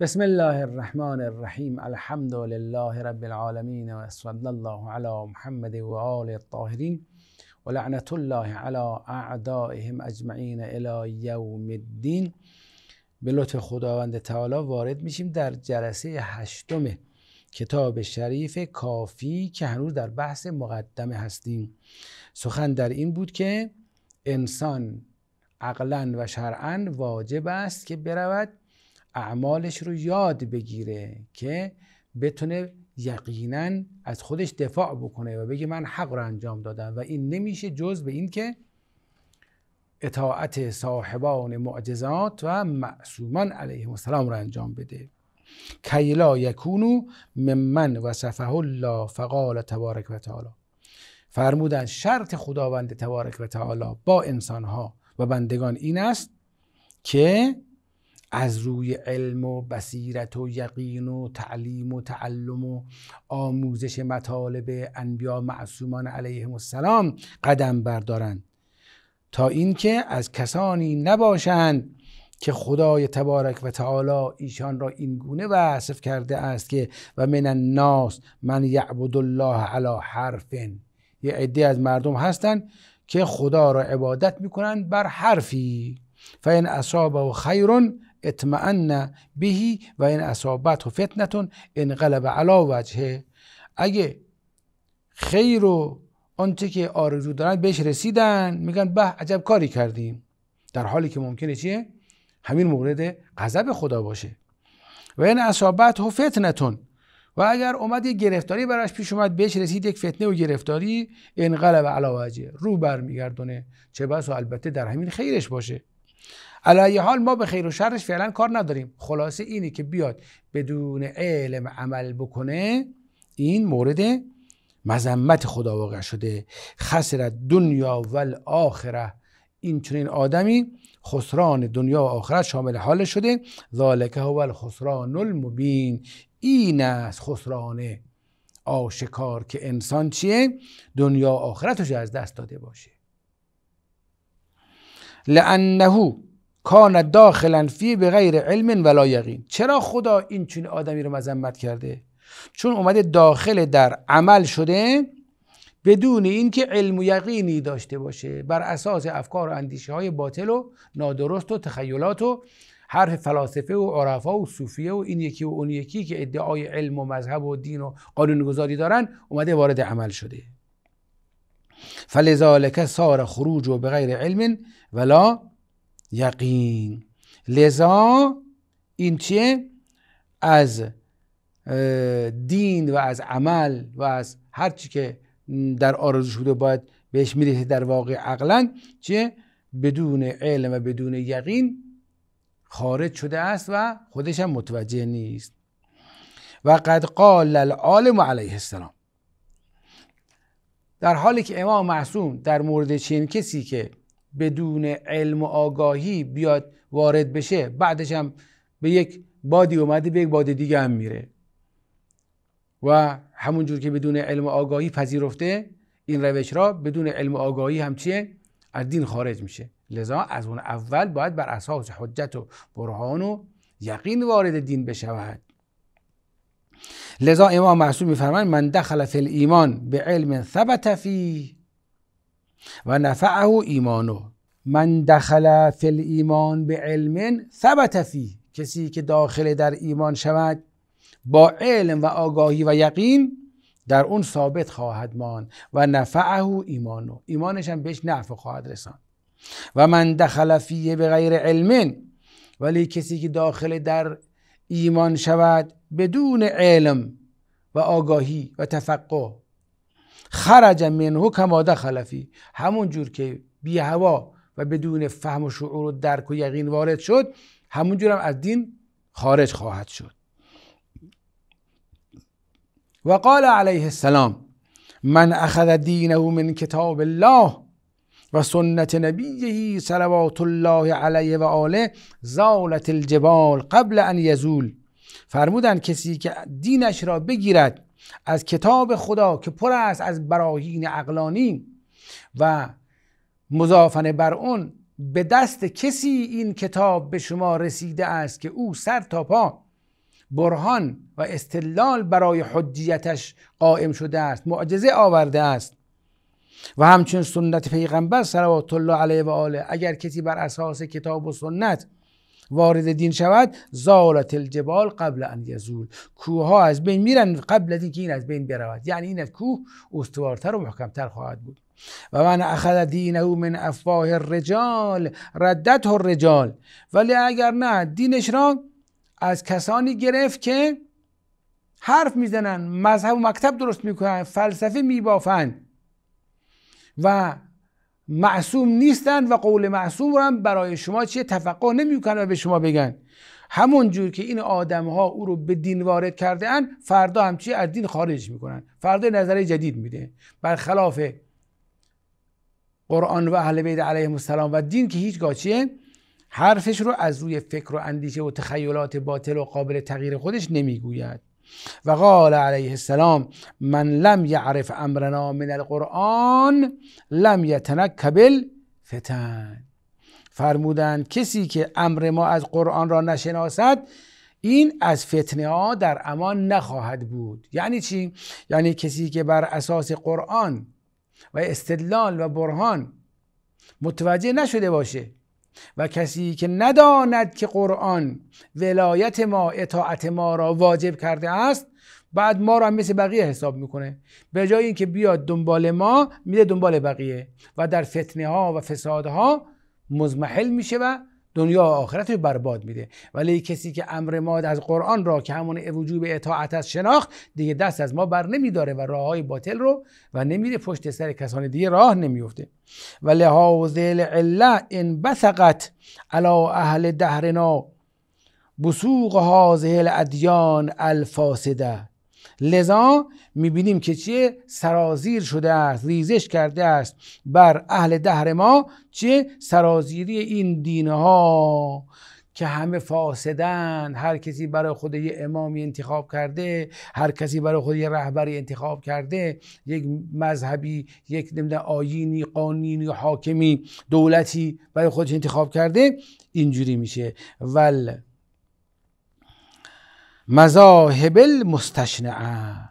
بسم الله الرحمن الرحیم الحمد لله رب العالمین و صلی الله علی محمد و آل الطاهرین و لعنت الله علی اعدائهم اجمعین الی یوم الدین به لطف خداوند تعالی وارد میشیم در جلسه هشتم کتاب شریف کافی که هنوز در بحث مقدمه هستیم سخن در این بود که انسان عقلا و شرعا واجب است که برود اعمالش رو یاد بگیره که بتونه یقینا از خودش دفاع بکنه و بگه من حق رو انجام دادم و این نمیشه جز به این که اطاعت صاحبان معجزات و معصومان علیه السلام رو انجام بده کیلا یکونو ممن و صفه الله فقال تبارک و تعالی فرمودن شرط خداوند تبارک و تعالی با انسانها و بندگان این است که از روی علم و بصیرت و یقین و تعلیم و تعلم و آموزش مطالب انبیا معصومان علیهم السلام قدم بردارند تا اینکه از کسانی نباشند که خدای تبارک و تعالی ایشان را این گونه وصف کرده است که و من الناس من یعبد الله علی حرف یه عده از مردم هستند که خدا را عبادت میکنند بر حرفی فین اصابه و خیرون اطمئن بهی و این اصابت و فتنتون انقلب علا وجهه اگه خیر و آنچه که آرزو دارن بهش رسیدن میگن به عجب کاری کردیم در حالی که ممکنه چیه همین مورد غضب خدا باشه و این اصابت و فتنتون و اگر اومد یک گرفتاری براش پیش اومد بهش رسید یک فتنه و گرفتاری انقلب علا وجه رو برمیگردونه چه بس و البته در همین خیرش باشه یه حال ما به خیر و شرش فعلا کار نداریم خلاصه اینه که بیاد بدون علم عمل بکنه این مورد مذمت خدا واقع شده خسرت دنیا و آخره این چنین آدمی خسران دنیا و آخرت شامل حال شده ذالکه هو الخسران المبین این است خسران آشکار که انسان چیه دنیا آخرتش از دست داده باشه لانه کان داخلا فی به غیر علم ولا یقین چرا خدا این چون آدمی رو مذمت کرده چون اومده داخل در عمل شده بدون اینکه علم و یقینی داشته باشه بر اساس افکار و اندیشه های باطل و نادرست و تخیلات و حرف فلاسفه و عرفا و صوفیه و این یکی و اون یکی که ادعای علم و مذهب و دین و قانونگذاری دارن اومده وارد عمل شده فلذالک سار خروج و به غیر علم ولا یقین لذا این چیه از دین و از عمل و از هر چی که در آرزو شده باید بهش میرسه در واقع عقلا چیه بدون علم و بدون یقین خارج شده است و خودش هم متوجه نیست و قد قال العالم علیه السلام در حالی که امام معصوم در مورد چین کسی که بدون علم و آگاهی بیاد وارد بشه بعدش هم به یک بادی اومده به یک باد دیگه هم میره و همونجور که بدون علم و آگاهی پذیرفته این روش را بدون علم و آگاهی هم چیه از دین خارج میشه لذا از اون اول باید بر اساس حجت و برهان و یقین وارد دین بشود لذا امام معصوم میفرمان من دخل فی ایمان به علم ثبت فی و نفعه ایمانو من دخل فی ایمان به علم ثبت فی کسی که داخل در ایمان شود با علم و آگاهی و یقین در اون ثابت خواهد مان و نفعه ایمانو ایمانش هم بهش نفع خواهد رسان و من دخل فیه به غیر علم ولی کسی که داخل در ایمان شود بدون علم و آگاهی و تفقه خرج منه کما دخل فی همون جور که بی هوا و بدون فهم و شعور و درک و یقین وارد شد همون جور هم از دین خارج خواهد شد و قال علیه السلام من اخذ دینه من کتاب الله و سنت نبیه صلوات الله علیه و آله زالت الجبال قبل ان یزول فرمودن کسی که دینش را بگیرد از کتاب خدا که پر است از براهین اقلانی و مضافن بر اون به دست کسی این کتاب به شما رسیده است که او سر تا پا برهان و استلال برای حجیتش قائم شده است معجزه آورده است و همچنین سنت پیغمبر صلوات الله علیه و آله اگر کسی بر اساس کتاب و سنت وارد دین شود زالت الجبال قبل ان یزول کوه ها از بین میرن قبل از اینکه این از بین برود یعنی این کوه استوارتر و محکمتر خواهد بود و من اخذ دینه من افواه الرجال ردته الرجال ولی اگر نه دینش را از کسانی گرفت که حرف میزنن مذهب و مکتب درست میکنن فلسفه میبافند و معصوم نیستند و قول معصوم رو هم برای شما چیه تفقه نمیکنن و به شما بگن همون جور که این آدم ها او رو به دین وارد کرده اند فردا همچی از دین خارج میکنن فردا نظر جدید میده برخلاف قرآن و اهل بیت علیهم السلام و دین که هیچ چیه حرفش رو از روی فکر و اندیشه و تخیلات باطل و قابل تغییر خودش نمیگوید و قال علیه السلام من لم یعرف امرنا من القرآن لم یتنکبل فتن فرمودند کسی که امر ما از قرآن را نشناسد این از فتنه ها در امان نخواهد بود یعنی چی؟ یعنی کسی که بر اساس قرآن و استدلال و برهان متوجه نشده باشه و کسی که نداند که قرآن ولایت ما اطاعت ما را واجب کرده است بعد ما را مثل بقیه حساب میکنه به جای اینکه بیاد دنبال ما میده دنبال بقیه و در فتنه ها و فسادها مزمحل میشه و دنیا و آخرت رو برباد میده ولی کسی که امر ما از قرآن را که همون وجوب اطاعت از شناخت دیگه دست از ما بر نمیداره و راه های باطل رو و نمیره پشت سر کسان دیگه راه نمیفته و لحاظ العله این بسقت علا اهل دهرنا بسوق هذه الادیان الفاسده لذا میبینیم که چیه سرازیر شده است ریزش کرده است بر اهل دهر ما چه سرازیری این دینها که همه فاسدن هر کسی برای خود یه امامی انتخاب کرده هر کسی برای خود یه رهبری انتخاب کرده یک مذهبی یک نمیده آیینی قانونی حاکمی دولتی برای خودش انتخاب کرده اینجوری میشه ول مذاهب المستشنعه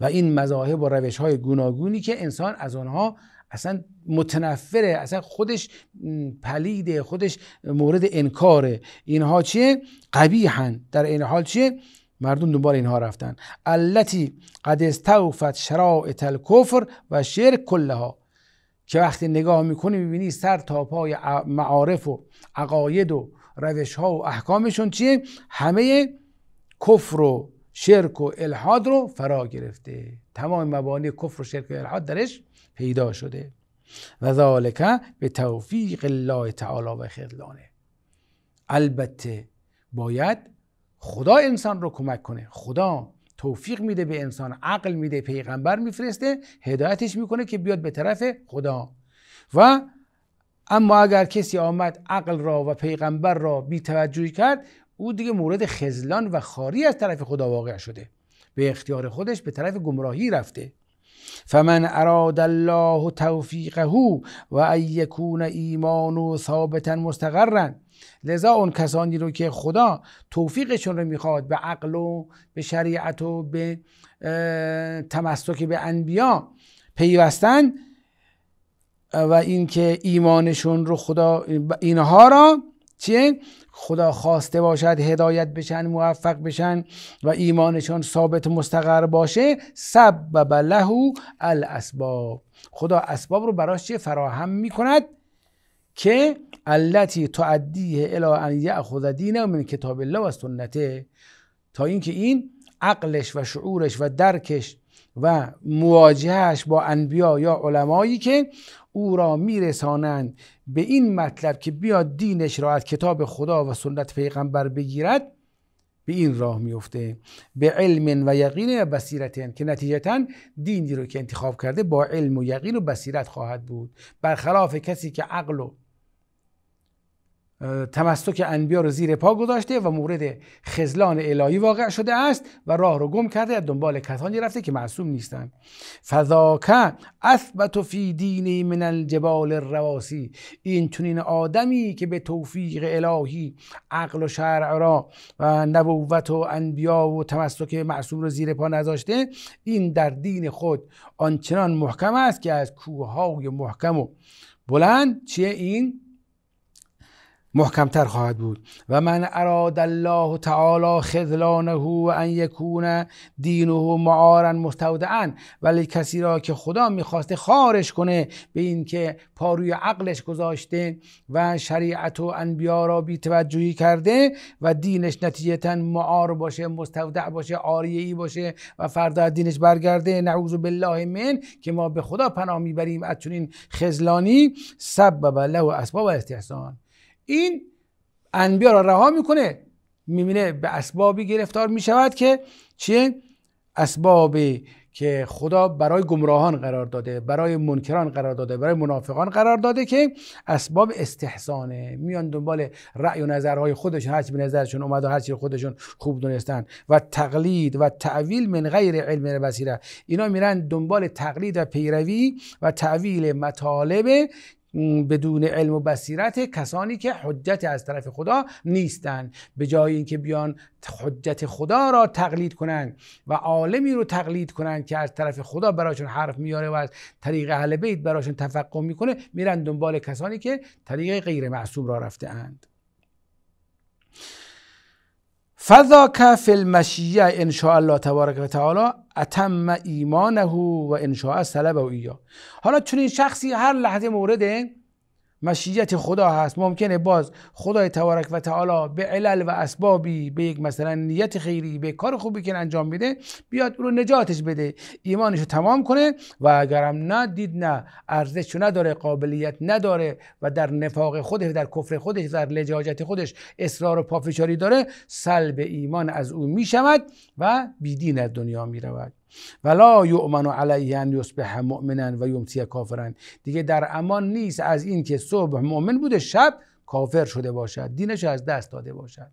و این مذاهب و روش های گوناگونی که انسان از آنها اصلا متنفره اصلا خودش پلیده خودش مورد انکاره اینها چیه قبیحن در این حال چیه مردم دنبال اینها رفتن التی قد استوفت شرائط الکفر و شعر کلها که وقتی نگاه میکنی میبینی سر تا پای معارف و عقاید و روش ها و احکامشون چیه همه کفر و شرک و الحاد رو فرا گرفته تمام مبانی کفر و شرک و الحاد درش پیدا شده و ذالک به توفیق الله تعالی و خیرلانه البته باید خدا انسان رو کمک کنه خدا توفیق میده به انسان عقل میده پیغمبر میفرسته هدایتش میکنه که بیاد به طرف خدا و اما اگر کسی آمد عقل را و پیغمبر را بی توجهی کرد او دیگه مورد خزلان و خاری از طرف خدا واقع شده به اختیار خودش به طرف گمراهی رفته فمن اراد الله توفیقه و ان یکون ایمان ثابتا مستقرن. لذا اون کسانی رو که خدا توفیقشون رو میخواد به عقل و به شریعت و به تمسک به انبیا پیوستن و اینکه ایمانشون رو خدا اینها را چیه؟ خدا خواسته باشد هدایت بشن موفق بشن و ایمانشان ثابت مستقر باشه سبب له الاسباب خدا اسباب رو براش چه فراهم میکند که التی تعدیه الى ان یأخذ دینه من کتاب الله و سنته تا اینکه این عقلش و شعورش و درکش و مواجهش با انبیا یا علمایی که او را میرسانند به این مطلب که بیاد دینش را از کتاب خدا و سنت پیغمبر بگیرد به این راه میفته به علم و یقین و بصیرت که نتیجتا دینی رو که انتخاب کرده با علم و یقین و بصیرت خواهد بود برخلاف کسی که عقل و تمسک انبیا رو زیر پا گذاشته و مورد خزلان الهی واقع شده است و راه رو گم کرده از دنبال کسانی رفته که معصوم نیستند فذاکه اثبت فی دینی من الجبال الرواسی این چنین آدمی که به توفیق الهی عقل و شرع را و نبوت و انبیا و تمسک معصوم رو زیر پا نذاشته این در دین خود آنچنان محکم است که از کوههای محکم و بلند چیه این محکمتر خواهد بود و من اراد الله تعالی خذلانه و ان یکون دینه معارا مستودعا ولی کسی را که خدا میخواسته خارش کنه به اینکه پاروی عقلش گذاشته و شریعت و انبیا را بیتوجهی کرده و دینش نتیجتا معار باشه مستودع باشه آریه ای باشه و فردا دینش برگرده نعوذ بالله من که ما به خدا پناه میبریم از چنین خذلانی سبب له اسباب استحسان این انبیا را رها میکنه میبینه به اسبابی گرفتار میشود که چیه اسبابی که خدا برای گمراهان قرار داده برای منکران قرار داده برای منافقان قرار داده که اسباب استحسانه میان دنبال رأی و نظرهای خودشون هرچی به نظرشون اومد و هرچی خودشون خوب دونستن و تقلید و تعویل من غیر علم بسیره اینا میرن دنبال تقلید و پیروی و تعویل مطالب بدون علم و بصیرت کسانی که حجت از طرف خدا نیستند به جای اینکه بیان حجت خدا را تقلید کنند و عالمی رو تقلید کنند که از طرف خدا براشون حرف میاره و از طریق اهل بیت براشون تفقه میکنه میرن دنبال کسانی که طریق غیر معصوم را رفته اند فذاک فی المشیه ان شاء الله تبارک و تعالی اتم ایمانه و ان شاء سلبه و حالا چون این شخصی هر لحظه مورد مشیت خدا هست ممکنه باز خدای تبارک و تعالی به علل و اسبابی به یک مثلا نیت خیری به کار خوبی که انجام میده بیاد او رو نجاتش بده ایمانش رو تمام کنه و اگرم نه دید نه ارزش نداره قابلیت نداره و در نفاق خودش در کفر خودش در لجاجت خودش اصرار و پافشاری داره سلب ایمان از او میشود و بیدین از دنیا میرود ولا یؤمن علیه ان یصبح مؤمنا و یمسی کافرا دیگه در امان نیست از این که صبح مؤمن بوده شب کافر شده باشد دینش از دست داده باشد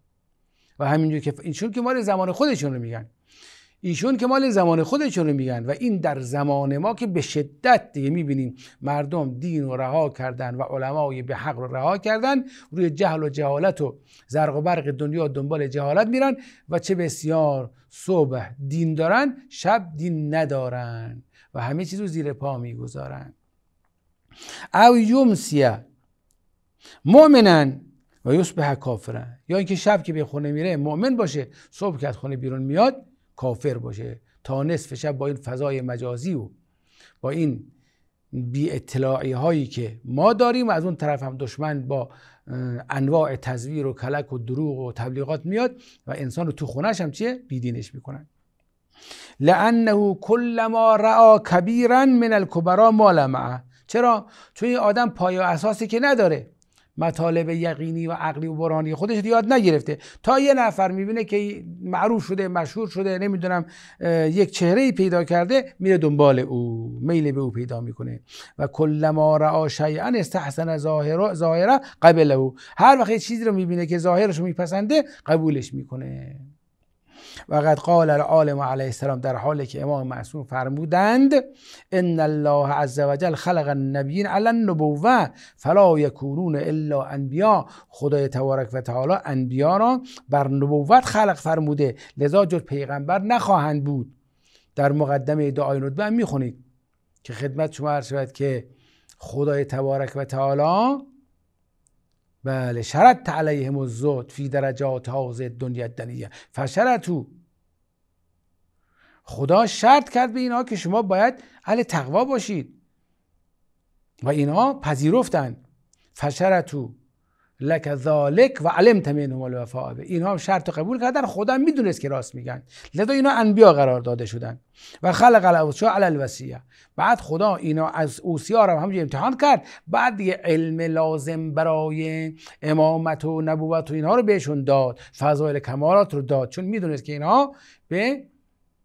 و همینجور که اینشون که مال زمان خودشون رو میگن ایشون که مال زمان خودشون رو میگن و این در زمان ما که به شدت دیگه میبینیم مردم دین رو رها کردن و علمای به حق رو رها کردن روی جهل و جهالت و زرق و برق دنیا دنبال جهالت میرن و چه بسیار صبح دین دارن شب دین ندارن و همه چیز رو زیر پا میگذارن او یمسیه مؤمنن و یصبح کافرن یا اینکه شب که به خونه میره مؤمن باشه صبح که از خونه بیرون میاد کافر باشه تا نصف شب با این فضای مجازی و با این بی اطلاعی هایی که ما داریم از اون طرف هم دشمن با انواع تزویر و کلک و دروغ و تبلیغات میاد و انسان رو تو خونش هم چیه بیدینش میکنن لانه ما رعا کبیرن من الکبرا مال چرا چون این آدم پایه اساسی که نداره مطالب یقینی و عقلی و برانی خودش یاد نگرفته تا یه نفر میبینه که معروف شده مشهور شده نمیدونم یک چهره پیدا کرده میره دنبال او میل به او پیدا میکنه و کلما رعا شیئا استحسن ظاهره قبله او هر وقت چیزی رو میبینه که ظاهرش رو میپسنده قبولش میکنه و قد قال العالم علیه السلام در حالی که امام معصوم فرمودند ان الله عز وجل خلق النبیین علی النبوه فلا یکونون الا انبیا خدای تبارک و تعالی انبیا را بر نبوت خلق فرموده لذا جز پیغمبر نخواهند بود در مقدمه دعای ندبه هم میخونید که خدمت شما عرض شود که خدای تبارک و تعالی بله شرط علیهم الزهد فی درجات حاض دنیا دنیه فشرتو خدا شرط کرد به اینا که شما باید اهل تقوا باشید و اینها پذیرفتند فشرتو لک ذالک و علمت منهم الوفاء به اینها هم شرط قبول کردن خدا میدونست که راست میگن لذا اینا انبیا قرار داده شدن و خلق شو علی الوصیه بعد خدا اینا از را هم همونجوری امتحان کرد بعد دیگه علم لازم برای امامت و نبوت و اینها رو بهشون داد فضایل کمالات رو داد چون میدونست که اینها به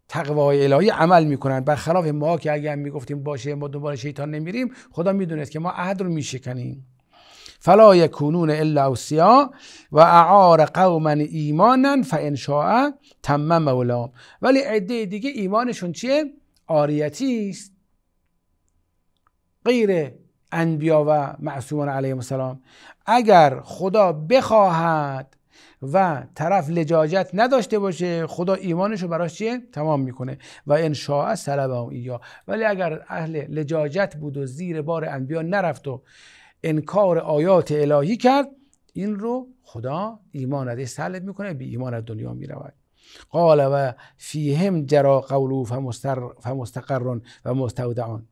تقوای الهی عمل میکنن برخلاف ما که اگر میگفتیم باشه ما دنبال شیطان نمیریم خدا میدونست که ما عهد رو میشکنیم فلا یکونون الا اوسیا و اعار قوما ایمانا فان شاء تم مولام ولی عده دیگه ایمانشون چیه آریتی است غیر انبیا و معصومان علیهم السلام اگر خدا بخواهد و طرف لجاجت نداشته باشه خدا ایمانش رو براش چیه تمام میکنه و ان شاء سلبه ایا ولی اگر اهل لجاجت بود و زیر بار انبیا نرفت و انکار آیات الهی کرد این رو خدا ایمان از سلب میکنه به ایمان از دنیا میرود قال و فیهم جرا قولو فمستقر و مستودعان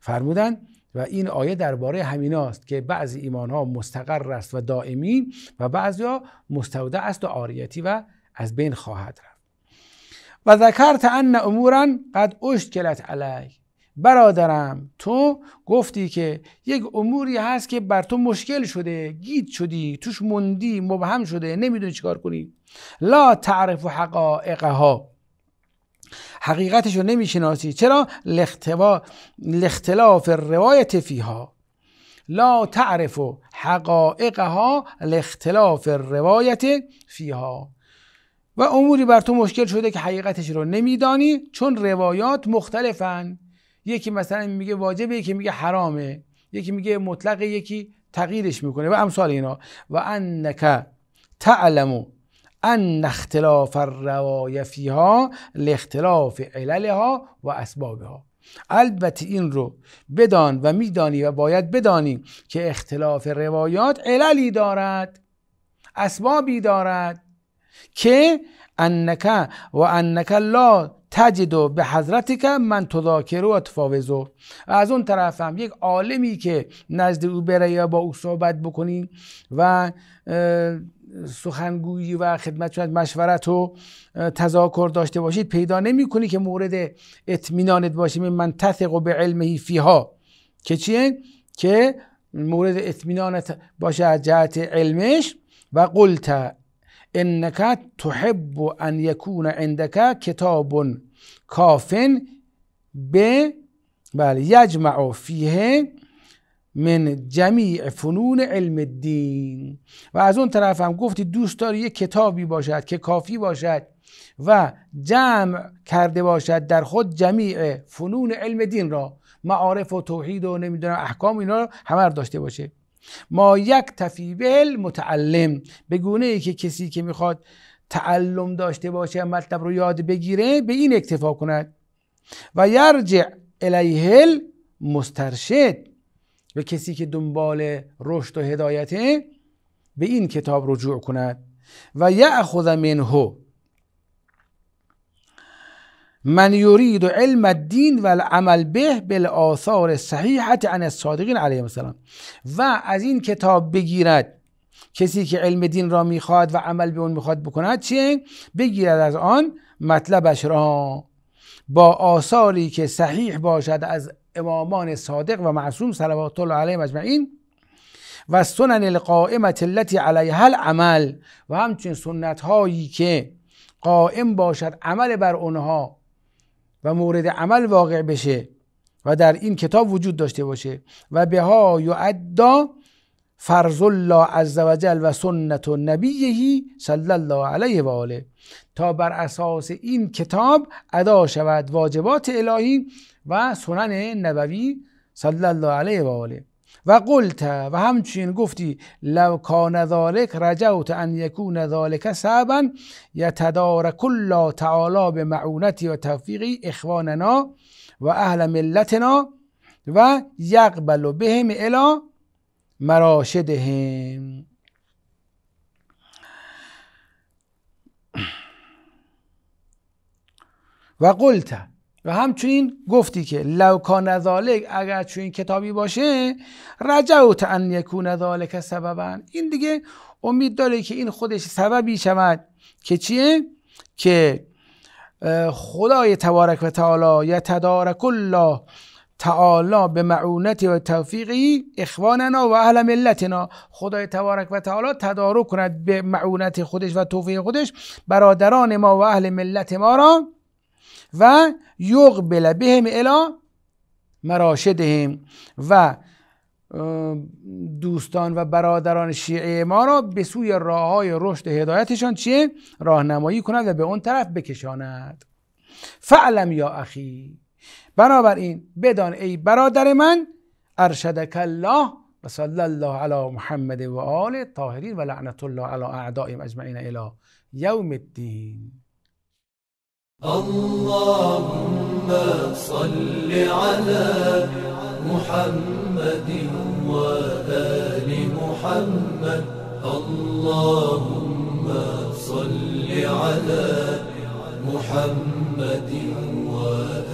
فرمودن و این آیه درباره همین است که بعضی ایمان ها مستقر است و دائمی و بعضی ها مستودع است و آریتی و از بین خواهد رفت و ذکرت ان امورا قد اشکلت علیه برادرم تو گفتی که یک اموری هست که بر تو مشکل شده گیت شدی توش مندی مبهم شده نمیدونی چیکار کنی لا تعرف حقایقها حقیقتش رو نمیشناسی چرا لختوا... لختلاف روایت فیها لا تعرف ها لاختلاف روایت فیها و اموری بر تو مشکل شده که حقیقتش رو نمیدانی چون روایات مختلفن یکی مثلا میگه واجبه یکی میگه حرامه یکی میگه مطلق یکی تغییرش میکنه و امثال اینا و انک تعلم ان اختلاف الروایه فیها لاختلاف عللها و اسبابها البته این رو بدان و میدانی و باید بدانی که اختلاف روایات عللی دارد اسبابی دارد که انک و انک لا تجد و به حضرت که من تذاکر و و از اون طرف هم یک عالمی که نزد او بره یا با او صحبت بکنی و سخنگویی و خدمت مشورت و تذاکر داشته باشید پیدا نمی کنی که مورد اطمینانت باشه من تثق و به علمهی فیها که چیه؟ که مورد اطمینانت باشه از جهت علمش و قلت انک تحب ان یکون عندک کتاب کافن به بله یجمع فیه من جمیع فنون علم الدین و از اون طرف هم گفتی دوست داری یک کتابی باشد که کافی باشد و جمع کرده باشد در خود جمیع فنون علم دین را معارف و توحید و نمیدونم احکام اینا رو همه داشته باشه ما یک تفیبل متعلم به گونه ای که کسی که میخواد تعلم داشته باشه مطلب رو یاد بگیره به این اکتفا کند و یرجع الیه مسترشد به کسی که دنبال رشد و هدایته به این کتاب رجوع کند و یأخذ منه من یرید علم الدین و العمل به بالآثار صحیحت عن الصادقین علیه السلام و از این کتاب بگیرد کسی که علم دین را میخواد و عمل به اون میخواد بکند چیه؟ بگیرد از آن مطلبش را با آثاری که صحیح باشد از امامان صادق و معصوم صلوات الله علیه مجمعین و سنن القائمت التی علیها العمل و همچنین سنت هایی که قائم باشد عمل بر اونها و مورد عمل واقع بشه و در این کتاب وجود داشته باشه و به ها یعدا فرض الله عز وجل و سنت و نبیهی صلی الله علیه و آله تا بر اساس این کتاب ادا شود واجبات الهی و سنن نبوی صلی الله علیه و آله و قلت و همچنین گفتی لو کان ذالک رجوت ان یکون ذالک سبا یتدارک الله تعالی به معونتی و توفیقی اخواننا و اهل ملتنا و یقبل بهم الا مراشدهم و قلت و همچنین گفتی که لو کان ذالک اگر چون کتابی باشه رجوت ان یکون ذالک سببا این دیگه امید داره که این خودش سببی شود که چیه که خدای تبارک و تعالی یا الله تعالی به معونت و توفیقی اخواننا و اهل ملتنا خدای تبارک و تعالی تدارک کند به معونت خودش و توفیق خودش برادران ما و اهل ملت ما را و یقبل بهم الا مراشدهم و دوستان و برادران شیعه ما را به سوی راه های رشد هدایتشان چیه؟ راهنمایی کند و به اون طرف بکشاند فعلم یا اخی بنابراین بدان ای برادر من ارشدک الله و صلی الله علی محمد و آل طاهرین و لعنت الله علی اعدائهم اجمعین الی یوم الدین اللهم صل على محمد وآل محمد اللهم صل على محمد وآل